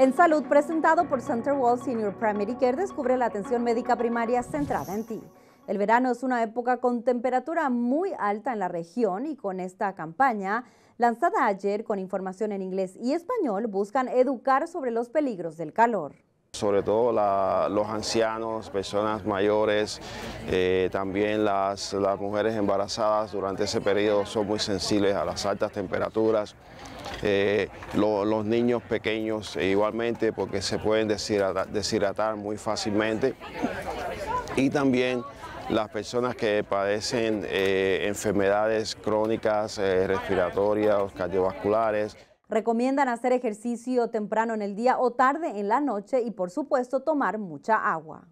En salud, presentado por Center Wall Senior Primary Care, descubre la atención médica primaria centrada en ti. El verano es una época con temperatura muy alta en la región y con esta campaña, lanzada ayer con información en inglés y español, buscan educar sobre los peligros del calor. Sobre todo los ancianos, personas mayores, eh, también las, mujeres embarazadas durante ese periodo son muy sensibles a las altas temperaturas. Eh, los niños pequeños igualmente porque se pueden deshidratar, muy fácilmente y también las personas que padecen eh, enfermedades crónicas, respiratorias, cardiovasculares. Recomiendan hacer ejercicio temprano en el día o tarde en la noche y por supuesto tomar mucha agua.